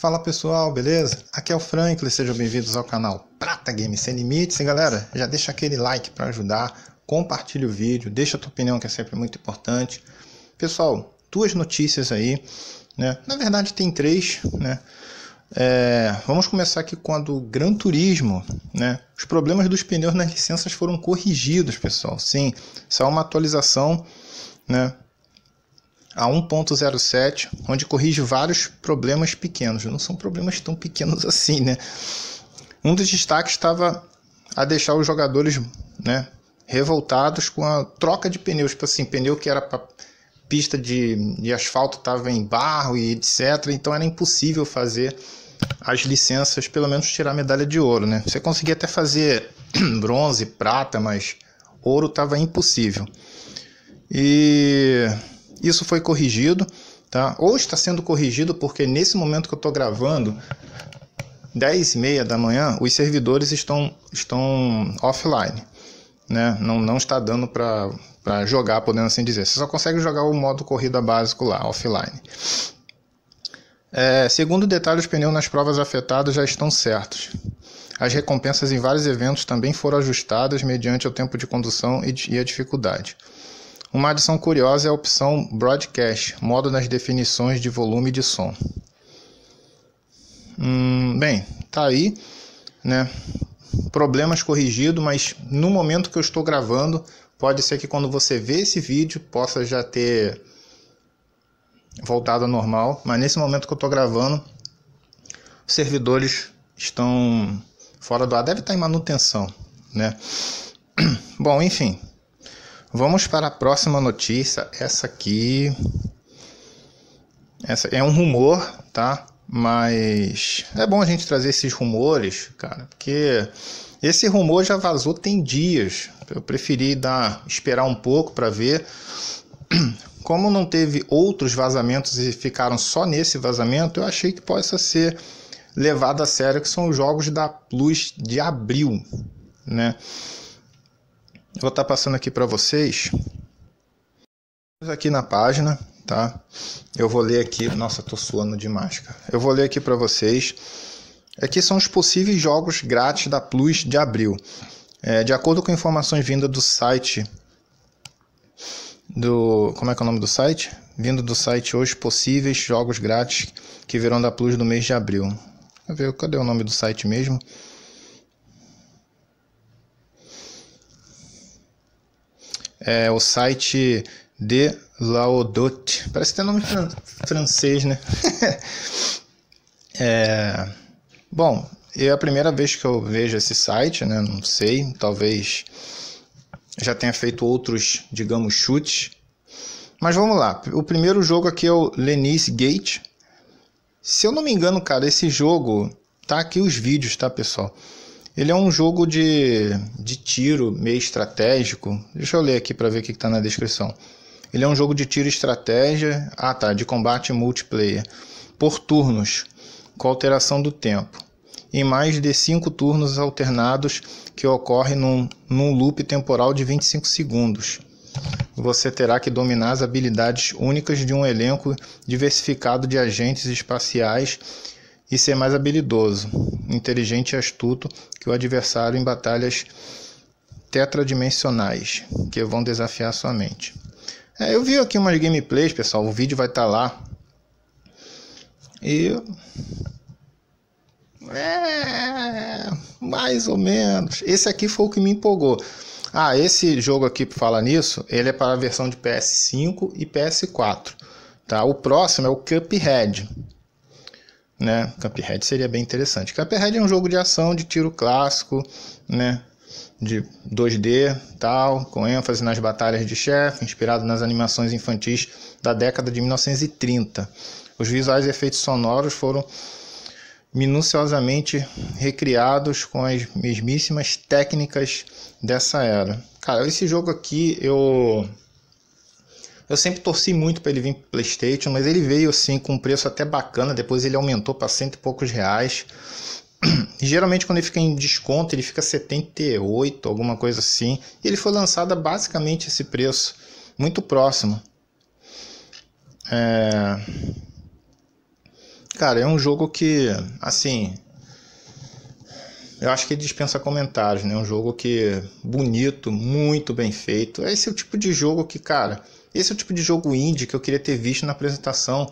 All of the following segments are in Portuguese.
Fala pessoal, beleza? Aqui é o Franklin, sejam bem-vindos ao canal Prata Game Sem Limites. E galera, já deixa aquele like para ajudar, compartilha o vídeo, deixa a tua opinião que é sempre muito importante. Pessoal, duas notícias aí, né? Na verdade tem três, né? É, vamos começar aqui com a do Gran Turismo, né? Os problemas dos pneus nas licenças foram corrigidos, pessoal. Sim, só é uma atualização, né? a 1.07, onde corrige vários problemas pequenos. Não são problemas tão pequenos assim, né? Um dos destaques estava a deixar os jogadores né, revoltados com a troca de pneus. Tipo assim, pneu que era para pista de, de asfalto estava em barro e etc. Então era impossível fazer as licenças, pelo menos tirar medalha de ouro, né? Você conseguia até fazer bronze, prata, mas ouro estava impossível. E isso foi corrigido, tá? Ou está sendo corrigido porque nesse momento que eu estou gravando, 10 e meia da manhã, os servidores estão, estão offline. Né? Não, não está dando para jogar, podendo assim dizer. Você só consegue jogar o modo corrida básico lá, offline. É, segundo detalhe, os pneus nas provas afetadas já estão certos. As recompensas em vários eventos também foram ajustadas mediante o tempo de condução e, e a dificuldade. Uma adição curiosa é a opção Broadcast, modo nas definições de volume de som. Hum, bem, tá aí, né? Problemas corrigido, mas no momento que eu estou gravando, pode ser que quando você vê esse vídeo possa já ter voltado ao normal, mas nesse momento que eu estou gravando, os servidores estão fora do ar, deve estar em manutenção, né? Bom, enfim, Vamos para a próxima notícia. Essa aqui. Essa é um rumor, tá? Mas é bom a gente trazer esses rumores, cara, porque esse rumor já vazou tem dias. Eu preferi dar esperar um pouco para ver. Como não teve outros vazamentos e ficaram só nesse vazamento, eu achei que possa ser levado a sério que são os jogos da Plus de abril, né? vou estar tá passando aqui para vocês aqui na página, tá? Eu vou ler aqui, nossa, tô suando de máscara. Eu vou ler aqui para vocês. Aqui são os possíveis jogos grátis da Plus de abril. É, de acordo com informações vindas do site do, como é que é o nome do site? Vindo do site hoje possíveis jogos grátis que virão da Plus do mês de abril. Ver, cadê o nome do site mesmo? é o site de Laodot. Parece ter nome fran francês, né? é... Bom, é a primeira vez que eu vejo esse site, né? Não sei, talvez já tenha feito outros, digamos, chutes. Mas vamos lá. O primeiro jogo aqui é o Lenice Gate. Se eu não me engano, cara, esse jogo tá aqui os vídeos, tá, pessoal? Ele é um jogo de, de tiro meio estratégico. Deixa eu ler aqui para ver o que está na descrição. Ele é um jogo de tiro estratégia. Ah, tá. De combate multiplayer. Por turnos, com alteração do tempo. Em mais de cinco turnos alternados que ocorrem num, num loop temporal de 25 segundos. Você terá que dominar as habilidades únicas de um elenco diversificado de agentes espaciais e ser mais habilidoso, inteligente e astuto que o adversário em batalhas tetradimensionais que vão desafiar sua mente. É, eu vi aqui umas gameplays, pessoal, o vídeo vai estar tá lá. E é, mais ou menos. Esse aqui foi o que me empolgou. Ah, esse jogo aqui para falar nisso, ele é para a versão de PS5 e PS4, tá? O próximo é o Cuphead né? Cuphead seria bem interessante. Cuphead é um jogo de ação de tiro clássico, né? De 2D, tal, com ênfase nas batalhas de chefe, inspirado nas animações infantis da década de 1930. Os visuais e efeitos sonoros foram minuciosamente recriados com as mesmíssimas técnicas dessa era. Cara, esse jogo aqui eu eu sempre torci muito para ele vir para PlayStation, mas ele veio assim com um preço até bacana. Depois ele aumentou para cento e poucos reais. E, geralmente quando ele fica em desconto, ele fica 78, alguma coisa assim. E ele foi lançado a basicamente esse preço, muito próximo. É... Cara, é um jogo que, assim, eu acho que dispensa comentários, né? É um jogo que bonito, muito bem feito. Esse é o tipo de jogo que, cara, esse é o tipo de jogo indie que eu queria ter visto na apresentação.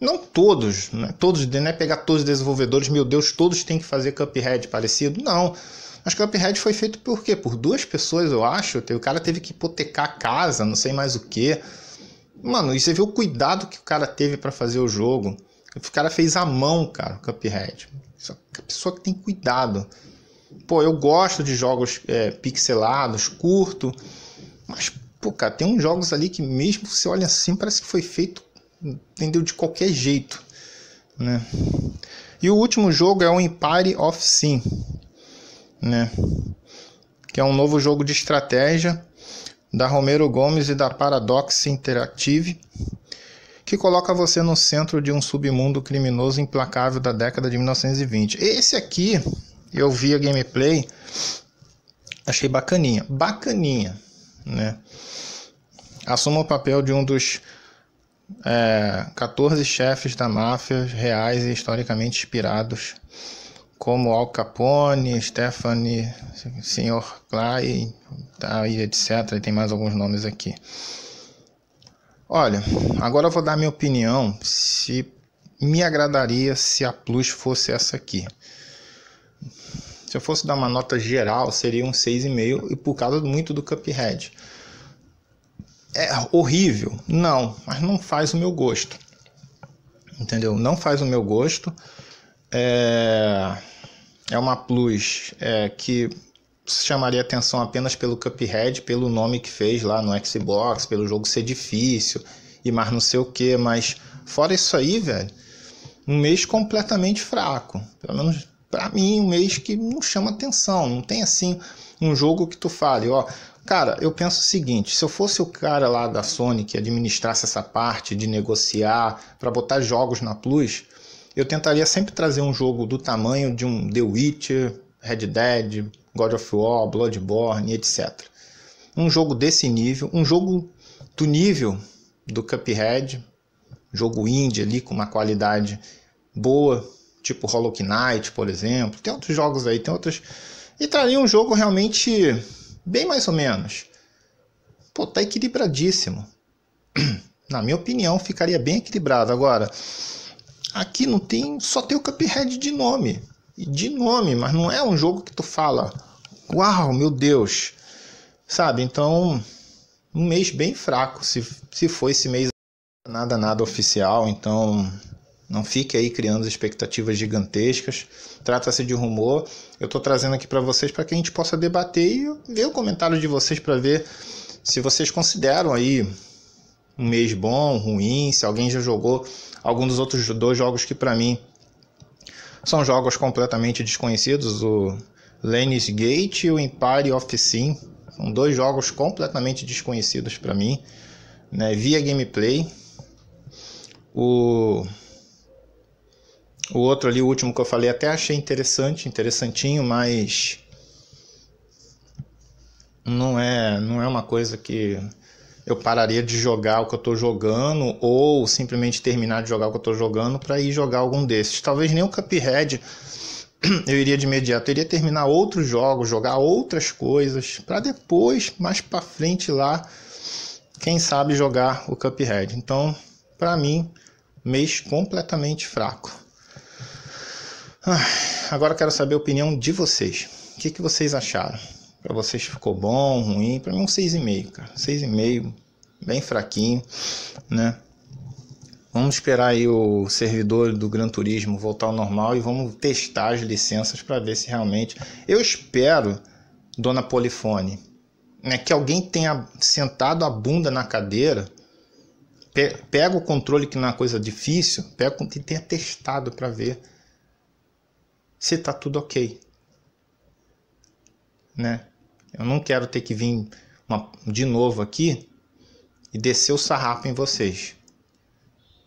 Não todos, né? todos, né? não é pegar todos os desenvolvedores, meu Deus, todos têm que fazer Cuphead parecido. Não. Mas Cuphead foi feito por quê? Por duas pessoas, eu acho. O cara teve que hipotecar a casa, não sei mais o que. Mano, e você vê o cuidado que o cara teve para fazer o jogo. O cara fez à mão, cara, o Cuphead. A pessoa que tem cuidado. Pô, eu gosto de jogos é, pixelados, curto, mas Pô, cara, tem uns jogos ali que mesmo você olha assim, parece que foi feito, entendeu? De qualquer jeito, né? E o último jogo é o Empire of Sin, né? Que é um novo jogo de estratégia da Romero Gomes e da Paradox Interactive, que coloca você no centro de um submundo criminoso implacável da década de 1920. Esse aqui eu vi a gameplay, achei bacaninha, bacaninha né? Assuma o papel de um dos é, 14 chefes da máfia reais e historicamente inspirados, como Al Capone, Stephanie, Sr. Clay, tá, etc. E tem mais alguns nomes aqui. Olha, agora eu vou dar minha opinião se me agradaria se a Plus fosse essa aqui. Se eu fosse dar uma nota geral, seria um 6,5 e por causa muito do Cuphead. É horrível? Não, mas não faz o meu gosto. Entendeu? Não faz o meu gosto. É, é uma plus é, que chamaria atenção apenas pelo Cuphead, pelo nome que fez lá no Xbox, pelo jogo ser difícil e mais não sei o que, mas fora isso aí, velho, um mês completamente fraco. Pelo menos para mim, um mês que não chama atenção. Não tem assim um jogo que tu fale, ó. Cara, eu penso o seguinte: se eu fosse o cara lá da Sony que administrasse essa parte de negociar para botar jogos na Plus, eu tentaria sempre trazer um jogo do tamanho de um The Witcher, Red Dead, God of War, Bloodborne, etc. Um jogo desse nível, um jogo do nível do Cuphead, jogo indie ali com uma qualidade boa, tipo Hollow Knight, por exemplo. Tem outros jogos aí, tem outros. E traria um jogo realmente bem mais ou menos. Pô, tá equilibradíssimo. Na minha opinião, ficaria bem equilibrado. Agora, aqui não tem. Só tem o Cuphead de nome. De nome, mas não é um jogo que tu fala. Uau, meu Deus! Sabe? Então, um mês bem fraco. Se, se foi esse mês, nada, nada oficial. Então, não fique aí criando expectativas gigantescas. Trata-se de rumor. Eu estou trazendo aqui para vocês para que a gente possa debater e ver o comentário de vocês para ver se vocês consideram aí um mês bom, ruim, se alguém já jogou algum dos outros dois jogos que para mim são jogos completamente desconhecidos, o Lenny's Gate e o Empire of Sin. São dois jogos completamente desconhecidos para mim, né? Via gameplay. O o outro ali, o último que eu falei, até achei interessante, interessantinho, mas não é, não é uma coisa que eu pararia de jogar o que eu estou jogando ou simplesmente terminar de jogar o que eu estou jogando para ir jogar algum desses. Talvez nem o Cuphead eu iria de imediato, eu iria terminar outros jogos, jogar outras coisas para depois, mais para frente lá, quem sabe jogar o Cuphead. Então, para mim, mês completamente fraco. Ah, agora quero saber a opinião de vocês. O que, que vocês acharam? Para vocês ficou bom, ruim? Para mim um 6,5, cara. 6,5, bem fraquinho, né? Vamos esperar aí o servidor do Gran Turismo voltar ao normal e vamos testar as licenças para ver se realmente. Eu espero, dona Polifone, né, que alguém tenha sentado a bunda na cadeira, pega o controle que não é uma coisa difícil, pega e tenha testado para ver se tá tudo ok. Né? Eu não quero ter que vir uma, de novo aqui e descer o sarrapo em vocês.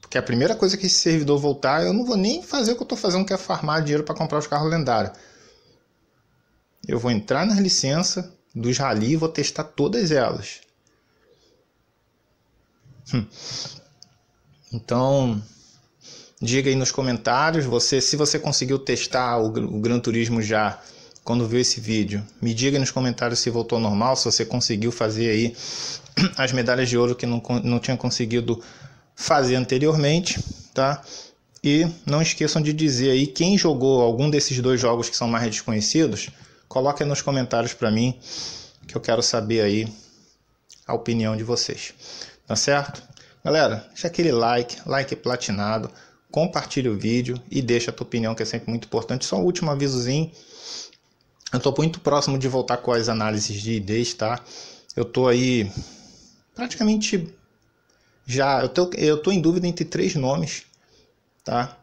Porque a primeira coisa que esse servidor voltar, eu não vou nem fazer o que eu estou fazendo, que é farmar dinheiro para comprar os carros lendários. Eu vou entrar nas licenças dos rally e vou testar todas elas. Hum. Então, Diga aí nos comentários você se você conseguiu testar o, o Gran Turismo já quando viu esse vídeo. Me diga aí nos comentários se voltou normal, se você conseguiu fazer aí as medalhas de ouro que não, não tinha conseguido fazer anteriormente, tá? E não esqueçam de dizer aí quem jogou algum desses dois jogos que são mais desconhecidos, coloque nos comentários para mim, que eu quero saber aí a opinião de vocês. Tá certo? Galera, deixa aquele like, like platinado compartilha o vídeo e deixa a tua opinião, que é sempre muito importante. Só um último avisozinho. Eu estou muito próximo de voltar com as análises de ideias, tá? Eu estou aí praticamente já. Eu tô, eu tô em dúvida entre três nomes, tá?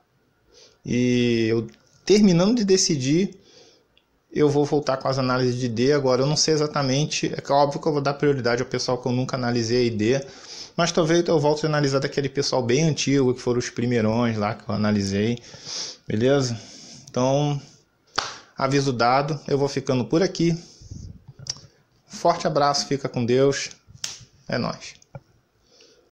E eu terminando de decidir eu vou voltar com as análises de D agora. Eu não sei exatamente, é, é óbvio que eu vou dar prioridade ao pessoal que eu nunca analisei a ID, mas talvez eu volte a analisar daquele pessoal bem antigo, que foram os primeirões lá que eu analisei, beleza? Então, aviso dado, eu vou ficando por aqui. Forte abraço, fica com Deus, é nóis.